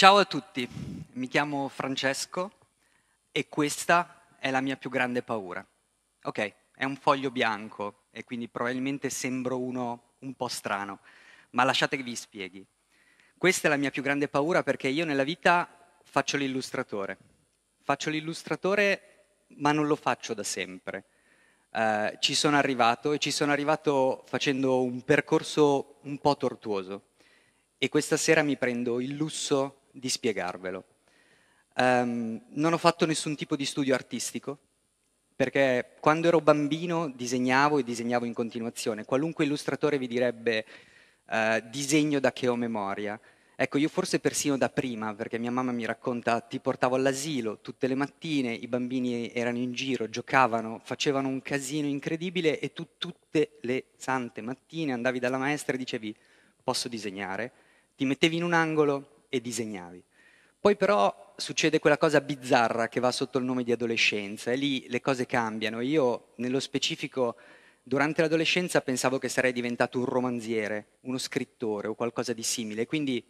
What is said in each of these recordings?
Ciao a tutti, mi chiamo Francesco e questa è la mia più grande paura. Ok, è un foglio bianco e quindi probabilmente sembro uno un po' strano, ma lasciate che vi spieghi. Questa è la mia più grande paura perché io nella vita faccio l'illustratore. Faccio l'illustratore ma non lo faccio da sempre. Uh, ci sono arrivato e ci sono arrivato facendo un percorso un po' tortuoso e questa sera mi prendo il lusso di spiegarvelo. Um, non ho fatto nessun tipo di studio artistico, perché quando ero bambino disegnavo e disegnavo in continuazione. Qualunque illustratore vi direbbe uh, disegno da che ho memoria. Ecco, io forse persino da prima, perché mia mamma mi racconta, ti portavo all'asilo tutte le mattine, i bambini erano in giro, giocavano, facevano un casino incredibile e tu tutte le sante mattine andavi dalla maestra e dicevi posso disegnare, ti mettevi in un angolo, e disegnavi. Poi però succede quella cosa bizzarra che va sotto il nome di adolescenza e lì le cose cambiano. Io nello specifico durante l'adolescenza pensavo che sarei diventato un romanziere, uno scrittore o qualcosa di simile, quindi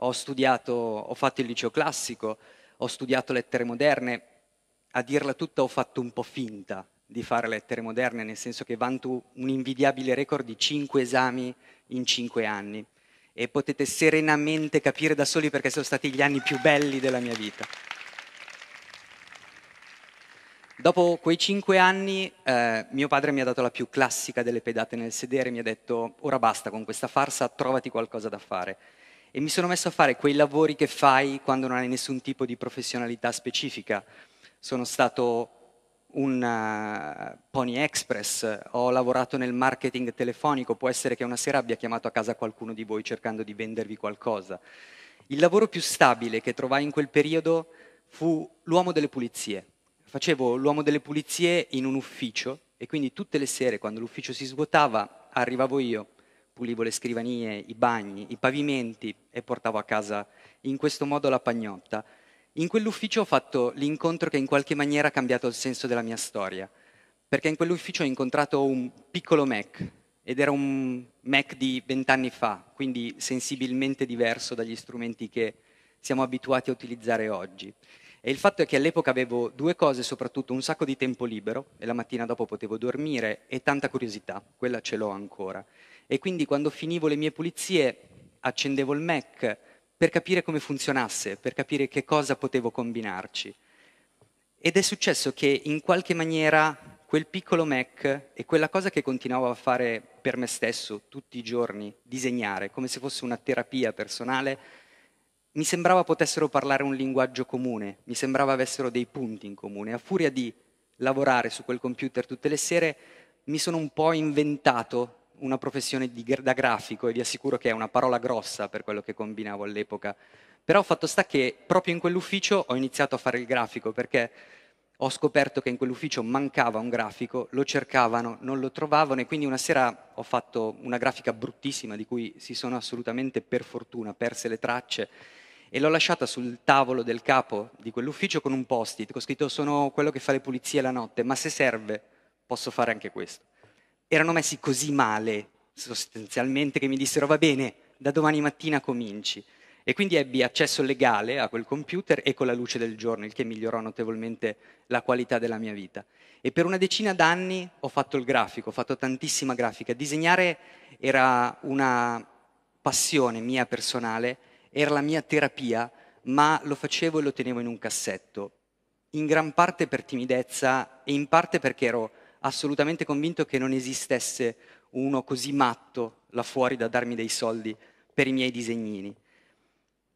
ho studiato, ho fatto il liceo classico, ho studiato lettere moderne, a dirla tutta ho fatto un po' finta di fare lettere moderne, nel senso che vanto un invidiabile record di cinque esami in cinque anni e potete serenamente capire da soli perché sono stati gli anni più belli della mia vita. Dopo quei cinque anni eh, mio padre mi ha dato la più classica delle pedate nel sedere, mi ha detto ora basta con questa farsa, trovati qualcosa da fare. E mi sono messo a fare quei lavori che fai quando non hai nessun tipo di professionalità specifica. Sono stato un eh, Pony Express, ho lavorato nel marketing telefonico, può essere che una sera abbia chiamato a casa qualcuno di voi cercando di vendervi qualcosa. Il lavoro più stabile che trovai in quel periodo fu l'uomo delle pulizie. Facevo l'uomo delle pulizie in un ufficio e quindi tutte le sere quando l'ufficio si svuotava arrivavo io, pulivo le scrivanie, i bagni, i pavimenti e portavo a casa in questo modo la pagnotta in quell'ufficio ho fatto l'incontro che in qualche maniera ha cambiato il senso della mia storia, perché in quell'ufficio ho incontrato un piccolo Mac, ed era un Mac di vent'anni fa, quindi sensibilmente diverso dagli strumenti che siamo abituati a utilizzare oggi. E il fatto è che all'epoca avevo due cose, soprattutto un sacco di tempo libero, e la mattina dopo potevo dormire, e tanta curiosità, quella ce l'ho ancora. E quindi quando finivo le mie pulizie accendevo il Mac, per capire come funzionasse, per capire che cosa potevo combinarci. Ed è successo che in qualche maniera quel piccolo Mac e quella cosa che continuavo a fare per me stesso tutti i giorni, disegnare, come se fosse una terapia personale, mi sembrava potessero parlare un linguaggio comune, mi sembrava avessero dei punti in comune. A furia di lavorare su quel computer tutte le sere, mi sono un po' inventato una professione di, da grafico e vi assicuro che è una parola grossa per quello che combinavo all'epoca, però fatto sta che proprio in quell'ufficio ho iniziato a fare il grafico perché ho scoperto che in quell'ufficio mancava un grafico, lo cercavano, non lo trovavano e quindi una sera ho fatto una grafica bruttissima di cui si sono assolutamente per fortuna perse le tracce e l'ho lasciata sul tavolo del capo di quell'ufficio con un post-it con scritto sono quello che fa le pulizie la notte, ma se serve posso fare anche questo erano messi così male sostanzialmente che mi dissero va bene, da domani mattina cominci. E quindi ebbi accesso legale a quel computer e con la luce del giorno, il che migliorò notevolmente la qualità della mia vita. E per una decina d'anni ho fatto il grafico, ho fatto tantissima grafica. Disegnare era una passione mia personale, era la mia terapia, ma lo facevo e lo tenevo in un cassetto, in gran parte per timidezza e in parte perché ero assolutamente convinto che non esistesse uno così matto là fuori da darmi dei soldi per i miei disegnini.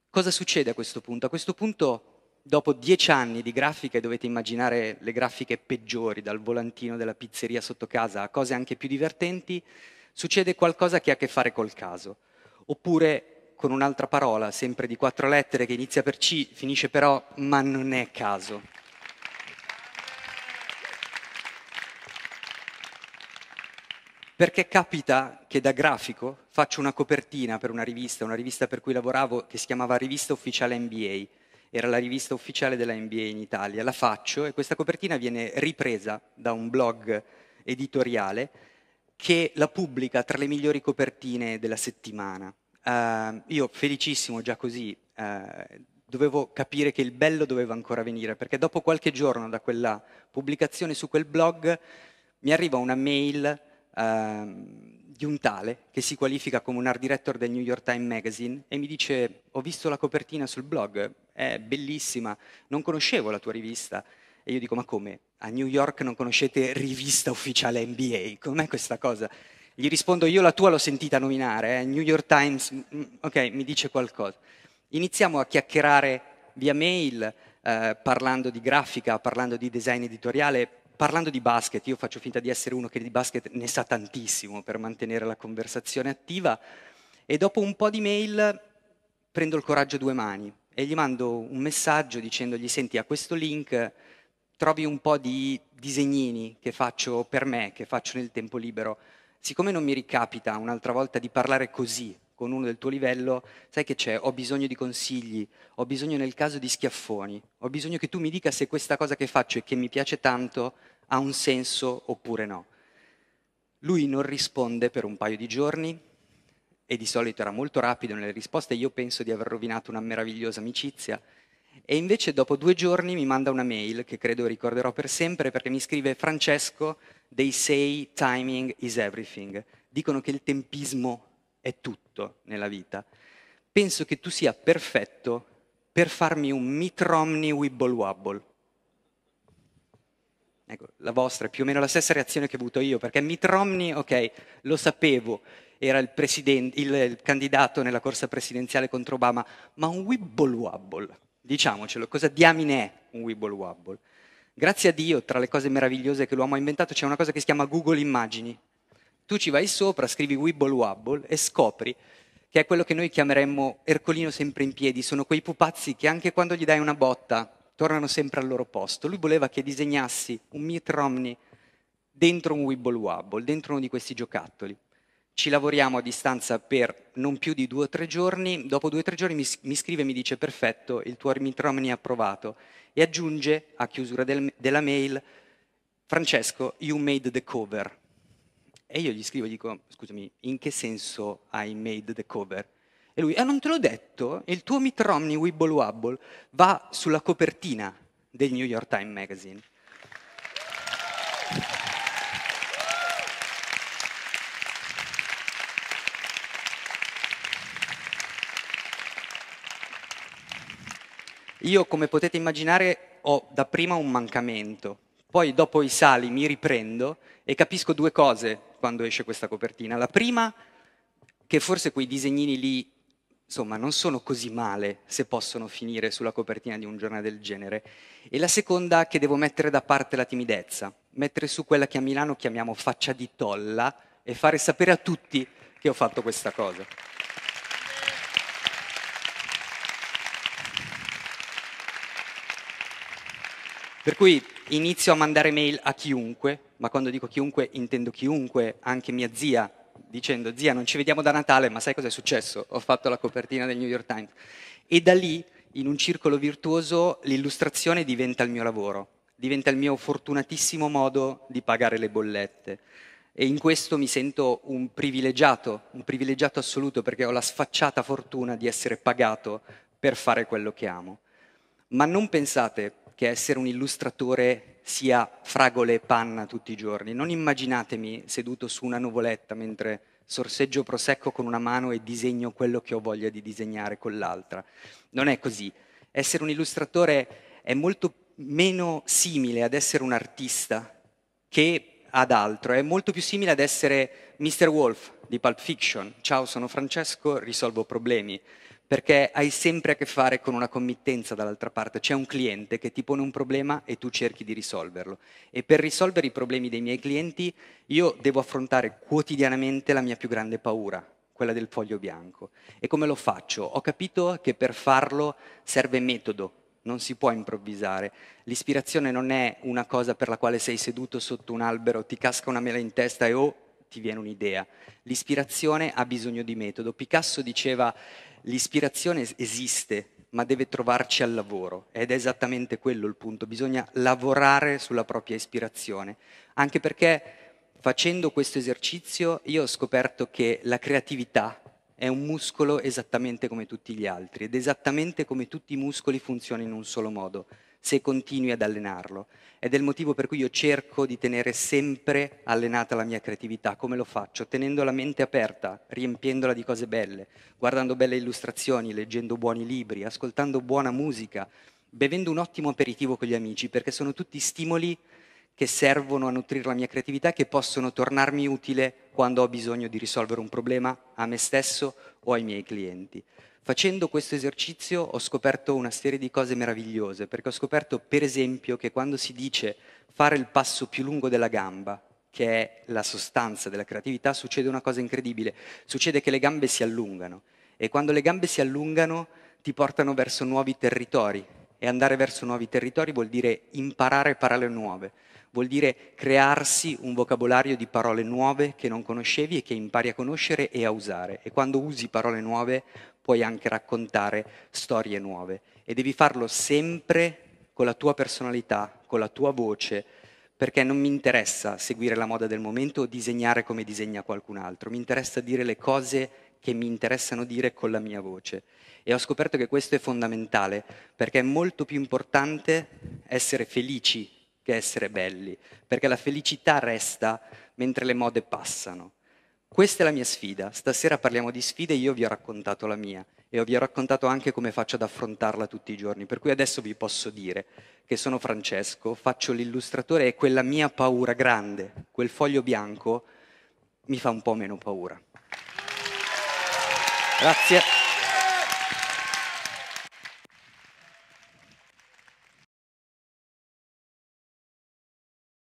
Cosa succede a questo punto? A questo punto, dopo dieci anni di grafiche, dovete immaginare le grafiche peggiori, dal volantino della pizzeria sotto casa a cose anche più divertenti, succede qualcosa che ha a che fare col caso. Oppure, con un'altra parola, sempre di quattro lettere, che inizia per C, finisce però, ma non è caso. perché capita che da grafico faccio una copertina per una rivista, una rivista per cui lavoravo che si chiamava Rivista Ufficiale NBA, era la rivista ufficiale della NBA in Italia, la faccio e questa copertina viene ripresa da un blog editoriale che la pubblica tra le migliori copertine della settimana. Uh, io felicissimo già così, uh, dovevo capire che il bello doveva ancora venire, perché dopo qualche giorno da quella pubblicazione su quel blog mi arriva una mail ehm, di un tale che si qualifica come un art director del New York Times Magazine e mi dice ho visto la copertina sul blog, è bellissima, non conoscevo la tua rivista. E io dico ma come? A New York non conoscete rivista ufficiale NBA? Com'è questa cosa? Gli rispondo io la tua l'ho sentita nominare, eh? New York Times, mm, mm, ok, mi dice qualcosa. Iniziamo a chiacchierare via mail, eh, parlando di grafica, parlando di design editoriale, parlando di basket, io faccio finta di essere uno che di basket ne sa tantissimo per mantenere la conversazione attiva, e dopo un po' di mail prendo il coraggio a due mani e gli mando un messaggio dicendogli, senti, a questo link trovi un po' di disegnini che faccio per me, che faccio nel tempo libero. Siccome non mi ricapita un'altra volta di parlare così con uno del tuo livello, sai che c'è, ho bisogno di consigli, ho bisogno nel caso di schiaffoni, ho bisogno che tu mi dica se questa cosa che faccio e che mi piace tanto ha un senso oppure no. Lui non risponde per un paio di giorni e di solito era molto rapido nelle risposte, io penso di aver rovinato una meravigliosa amicizia. E invece dopo due giorni mi manda una mail che credo ricorderò per sempre perché mi scrive Francesco, they say timing is everything. Dicono che il tempismo è tutto nella vita. Penso che tu sia perfetto per farmi un mitromni wibble wobble. Ecco, la vostra è più o meno la stessa reazione che ho avuto io, perché Mitt Romney, ok, lo sapevo, era il, il, il candidato nella corsa presidenziale contro Obama, ma un wibble wobble, diciamocelo, cosa diamine è un wibble wobble? Grazie a Dio, tra le cose meravigliose che l'uomo ha inventato, c'è una cosa che si chiama Google Immagini. Tu ci vai sopra, scrivi wibble wobble e scopri che è quello che noi chiameremmo Ercolino sempre in piedi, sono quei pupazzi che anche quando gli dai una botta tornano sempre al loro posto. Lui voleva che disegnassi un mitra Romney dentro un Wibble Wobble, dentro uno di questi giocattoli. Ci lavoriamo a distanza per non più di due o tre giorni, dopo due o tre giorni mi, mi scrive e mi dice perfetto, il tuo mitra Romney è approvato e aggiunge a chiusura del, della mail Francesco, you made the cover. E io gli scrivo e dico, scusami, in che senso hai made the cover? E lui, ah non te l'ho detto, il tuo Mitt Romney Wibble Wobble va sulla copertina del New York Times Magazine. Io, come potete immaginare, ho dapprima un mancamento, poi dopo i sali mi riprendo e capisco due cose quando esce questa copertina. La prima, che forse quei disegnini lì insomma, non sono così male se possono finire sulla copertina di un giornale del genere. E la seconda che devo mettere da parte la timidezza, mettere su quella che a Milano chiamiamo faccia di tolla e fare sapere a tutti che ho fatto questa cosa. Per cui inizio a mandare mail a chiunque, ma quando dico chiunque intendo chiunque, anche mia zia dicendo zia non ci vediamo da Natale ma sai cosa è successo? Ho fatto la copertina del New York Times e da lì in un circolo virtuoso l'illustrazione diventa il mio lavoro, diventa il mio fortunatissimo modo di pagare le bollette e in questo mi sento un privilegiato, un privilegiato assoluto perché ho la sfacciata fortuna di essere pagato per fare quello che amo. Ma non pensate che essere un illustratore sia fragole e panna tutti i giorni. Non immaginatemi seduto su una nuvoletta mentre sorseggio prosecco con una mano e disegno quello che ho voglia di disegnare con l'altra. Non è così. Essere un illustratore è molto meno simile ad essere un artista che ad altro, è molto più simile ad essere Mr. Wolf di Pulp Fiction. Ciao, sono Francesco, risolvo problemi perché hai sempre a che fare con una committenza dall'altra parte, c'è un cliente che ti pone un problema e tu cerchi di risolverlo. E per risolvere i problemi dei miei clienti io devo affrontare quotidianamente la mia più grande paura, quella del foglio bianco. E come lo faccio? Ho capito che per farlo serve metodo, non si può improvvisare. L'ispirazione non è una cosa per la quale sei seduto sotto un albero, ti casca una mela in testa e oh, ti viene un'idea. L'ispirazione ha bisogno di metodo. Picasso diceva l'ispirazione esiste, ma deve trovarci al lavoro ed è esattamente quello il punto, bisogna lavorare sulla propria ispirazione, anche perché facendo questo esercizio io ho scoperto che la creatività è un muscolo esattamente come tutti gli altri ed esattamente come tutti i muscoli funzionano in un solo modo, se continui ad allenarlo. Ed è il motivo per cui io cerco di tenere sempre allenata la mia creatività. Come lo faccio? Tenendo la mente aperta, riempiendola di cose belle, guardando belle illustrazioni, leggendo buoni libri, ascoltando buona musica, bevendo un ottimo aperitivo con gli amici, perché sono tutti stimoli che servono a nutrire la mia creatività e che possono tornarmi utile quando ho bisogno di risolvere un problema a me stesso o ai miei clienti. Facendo questo esercizio ho scoperto una serie di cose meravigliose, perché ho scoperto per esempio che quando si dice fare il passo più lungo della gamba, che è la sostanza della creatività, succede una cosa incredibile, succede che le gambe si allungano e quando le gambe si allungano ti portano verso nuovi territori e andare verso nuovi territori vuol dire imparare parole nuove, vuol dire crearsi un vocabolario di parole nuove che non conoscevi e che impari a conoscere e a usare. E quando usi parole nuove puoi anche raccontare storie nuove e devi farlo sempre con la tua personalità, con la tua voce, perché non mi interessa seguire la moda del momento o disegnare come disegna qualcun altro, mi interessa dire le cose che mi interessano dire con la mia voce. E ho scoperto che questo è fondamentale, perché è molto più importante essere felici che essere belli, perché la felicità resta mentre le mode passano. Questa è la mia sfida. Stasera parliamo di sfide, io vi ho raccontato la mia e vi ho raccontato anche come faccio ad affrontarla tutti i giorni. Per cui adesso vi posso dire che sono Francesco, faccio l'illustratore e quella mia paura grande, quel foglio bianco, mi fa un po' meno paura. Grazie.